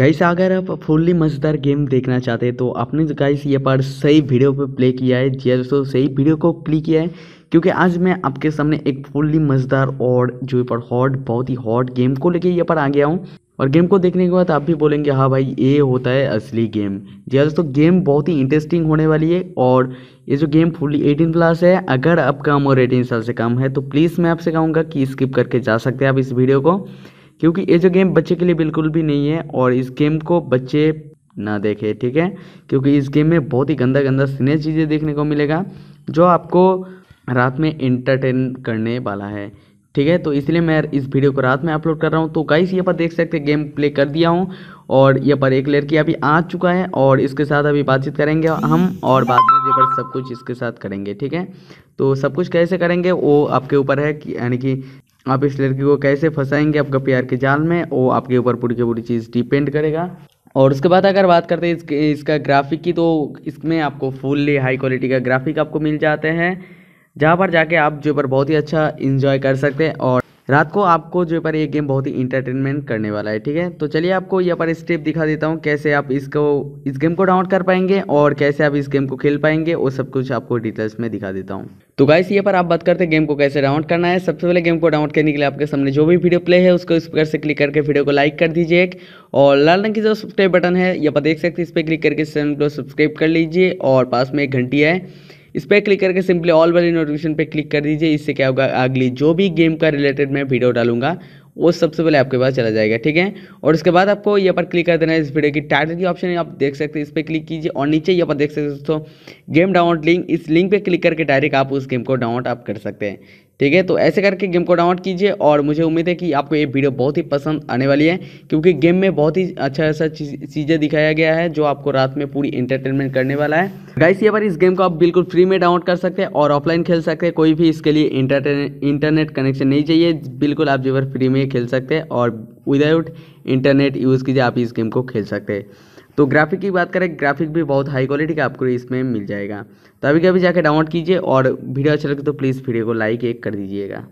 guys अगर आप fully मज़ेदार गेम देखना चाहते हैं तो आपने गाइस ये पार्ट सही वीडियो पे प्ले किया है जी हाँ दोस्तों सही वीडियो को प्ले किया है क्योंकि आज मैं आपके सामने एक फुल्ली मज़ेदार और जो ये पर हॉट बहुत ही हॉट गेम को लेके ये पार्ट आ गया हूँ और गेम को देखने के बाद आप भी बोलेंगे हाँ भाई ये होता है असली गेम जी हाँ दोस्तों गेम बहुत ही इंटरेस्टिंग होने वाली है और ये जो गेम फुल्ली एटीन प्लस है अगर आपका उम्र एटीन साल से कम है तो प्लीज़ मैं आपसे कहूँगा कि स्किप करके जा सकते हैं आप इस वीडियो को क्योंकि ये जो गेम बच्चे के लिए बिल्कुल भी नहीं है और इस गेम को बच्चे ना देखें ठीक है क्योंकि इस गेम में बहुत ही गंदा गंदा सीने चीज़ें देखने को मिलेगा जो आपको रात में इंटरटेन करने वाला है ठीक है तो इसलिए मैं इस वीडियो को रात में अपलोड कर रहा हूँ तो गाइस ये पर देख सकते हैं गेम प्ले कर दिया हूँ और ये पर एक लड़की अभी आ चुका है और इसके साथ अभी बातचीत करेंगे हम और बाद में ये पर सब कुछ इसके साथ करेंगे ठीक है तो सब कुछ कैसे करेंगे वो आपके ऊपर है कि यानी कि आप इस लड़की को कैसे फंसाएंगे आपका प्यार के जाल में वो आपके ऊपर पूरी की पूरी चीज़ डिपेंड करेगा और उसके बाद अगर बात करते हैं इसके इसका ग्राफिक की तो इसमें आपको फुल्ली हाई क्वालिटी का ग्राफिक आपको मिल जाते हैं जहाँ पर जाके आप जो पर बहुत ही अच्छा इन्जॉय कर सकते हैं और रात को आपको जो पर ये गेम बहुत ही इंटरटेनमेंट करने वाला है ठीक है तो चलिए आपको यहाँ पर स्टेप दिखा देता हूँ कैसे आप इसको इस गेम को डाउनलोड कर पाएंगे और कैसे आप इस गेम को खेल पाएंगे वो सब कुछ आपको डिटेल्स में दिखा देता हूँ तो गाइस ये पर आप बात करते हैं गेम को कैसे डाउनलोड करना है सबसे पहले गेम को डाउनलोड करने के लिए आपके सामने जो भी वीडियो प्ले है उसको इस प्रकार से क्लिक करके वीडियो को लाइक कर दीजिए एक और लाल रंग की जो सब्सक्राइब बटन है यहाँ पर देख सकते हैं इस पर क्लिक करके चैनल को सब्सक्राइब कर लीजिए और पास में एक घंटी है इस पर क्लिक करके सिंपली ऑल वाली नोटिफिकेशन पे क्लिक कर दीजिए इससे क्या होगा अगली जो भी गेम का रिलेटेड मैं वीडियो डालूंगा वो सबसे पहले आपके पास चला जाएगा ठीक है और उसके बाद आपको यहाँ पर क्लिक कर देना है इस वीडियो की टाइटल की ऑप्शन है आप देख सकते हैं इस पर क्लिक कीजिए और नीचे यहाँ पर देख सकते हैं दोस्तों गेम डाउनलोड लिंक इस लिंक पे क्लिक करके डायरेक्ट आप उस गेम को डाउनलोड आप कर सकते हैं ठीक है तो ऐसे करके गेम को डाउनलोड कीजिए और मुझे उम्मीद है कि आपको ये वीडियो बहुत ही पसंद आने वाली है क्योंकि गेम में बहुत ही अच्छा ऐसा चीज़ें दिखाया गया है जो आपको रात में पूरी इंटरटेनमेंट करने वाला है गाइस ये बार इस गेम को आप बिल्कुल फ्री में डाउनलोड कर सकते हैं और ऑफलाइन खेल सकते हैं कोई भी इसके लिए इंटरनेट कनेक्शन नहीं चाहिए बिल्कुल आप जो फ्री में खेल सकते हैं और विदाउट इंटरनेट यूज़ कीजिए आप इस गेम को खेल सकते हैं तो ग्राफिक की बात करें ग्राफिक भी बहुत हाई क्वालिटी का आपको इसमें मिल जाएगा तो अभी कभी जाकर डाउनलोड कीजिए और वीडियो अच्छा लगे तो प्लीज़ वीडियो को लाइक एक कर दीजिएगा